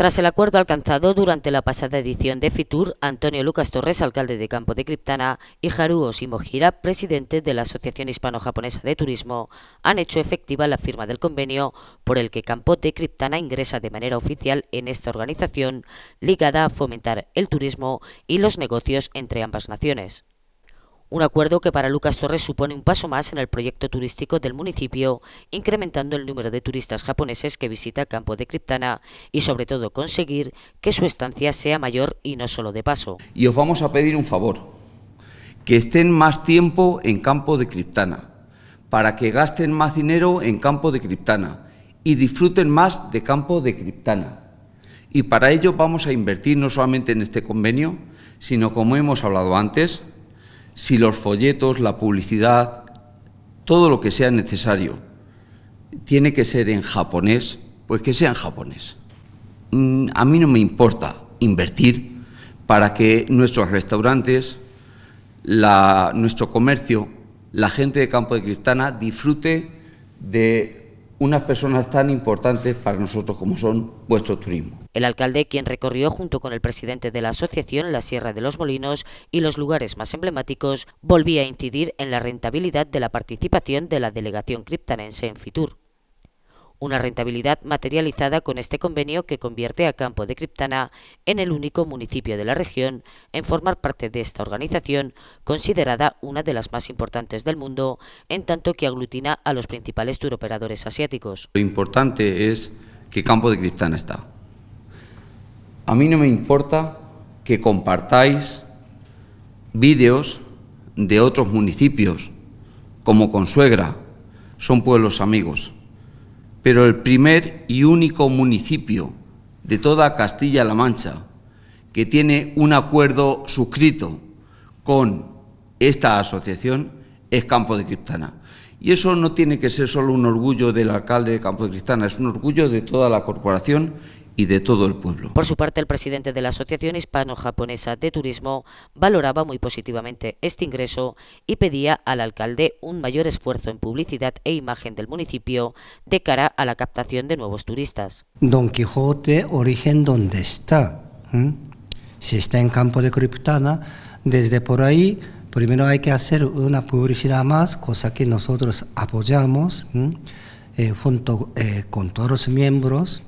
Tras el acuerdo alcanzado durante la pasada edición de FITUR, Antonio Lucas Torres, alcalde de Campo de Criptana, y Haruo Shimojira, presidente de la Asociación Hispano-Japonesa de Turismo, han hecho efectiva la firma del convenio por el que Campo de Criptana ingresa de manera oficial en esta organización ligada a fomentar el turismo y los negocios entre ambas naciones. Un acuerdo que para Lucas Torres supone un paso más en el proyecto turístico del municipio, incrementando el número de turistas japoneses que visita Campo de Criptana y sobre todo conseguir que su estancia sea mayor y no solo de paso. Y os vamos a pedir un favor, que estén más tiempo en Campo de Criptana, para que gasten más dinero en Campo de Criptana y disfruten más de Campo de Criptana. Y para ello vamos a invertir no solamente en este convenio, sino como hemos hablado antes, si los folletos, la publicidad, todo lo que sea necesario tiene que ser en japonés, pues que sea en japonés. Mm, a mí no me importa invertir para que nuestros restaurantes, nuestro comercio, la gente de Campo de Cristana disfrute de unas personas tan importantes para nosotros como son vuestro turismo. El alcalde, quien recorrió junto con el presidente de la asociación la Sierra de los Molinos y los lugares más emblemáticos, volvía a incidir en la rentabilidad de la participación de la delegación criptanense en Fitur una rentabilidad materializada con este convenio que convierte a Campo de Criptana en el único municipio de la región en formar parte de esta organización, considerada una de las más importantes del mundo, en tanto que aglutina a los principales turoperadores asiáticos. Lo importante es que Campo de Criptana está. A mí no me importa que compartáis vídeos de otros municipios, como Consuegra, son pueblos amigos. Pero el primer y único municipio de toda Castilla-La Mancha que tiene un acuerdo suscrito con esta asociación es Campo de Criptana. Y eso no tiene que ser solo un orgullo del alcalde de Campo de Cristana, es un orgullo de toda la corporación y de todo el pueblo. Por su parte, el presidente de la Asociación Hispano-Japonesa de Turismo valoraba muy positivamente este ingreso y pedía al alcalde un mayor esfuerzo en publicidad e imagen del municipio de cara a la captación de nuevos turistas. Don Quijote, origen donde está. Si está en campo de Criptana, desde por ahí primero hay que hacer una publicidad más, cosa que nosotros apoyamos eh, junto eh, con todos los miembros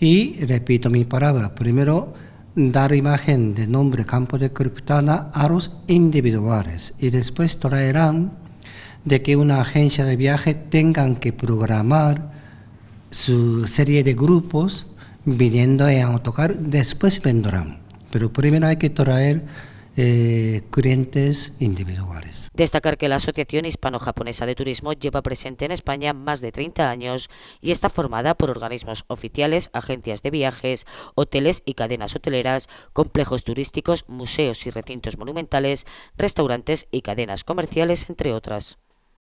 y repito mi palabra, primero dar imagen de nombre campo de criptana a los individuales y después traerán de que una agencia de viaje tengan que programar su serie de grupos viniendo en autocar, después vendrán. Pero primero hay que traer eh, clientes individuales. Destacar que la Asociación Hispano-Japonesa de Turismo lleva presente en España más de 30 años y está formada por organismos oficiales, agencias de viajes, hoteles y cadenas hoteleras, complejos turísticos, museos y recintos monumentales, restaurantes y cadenas comerciales, entre otras.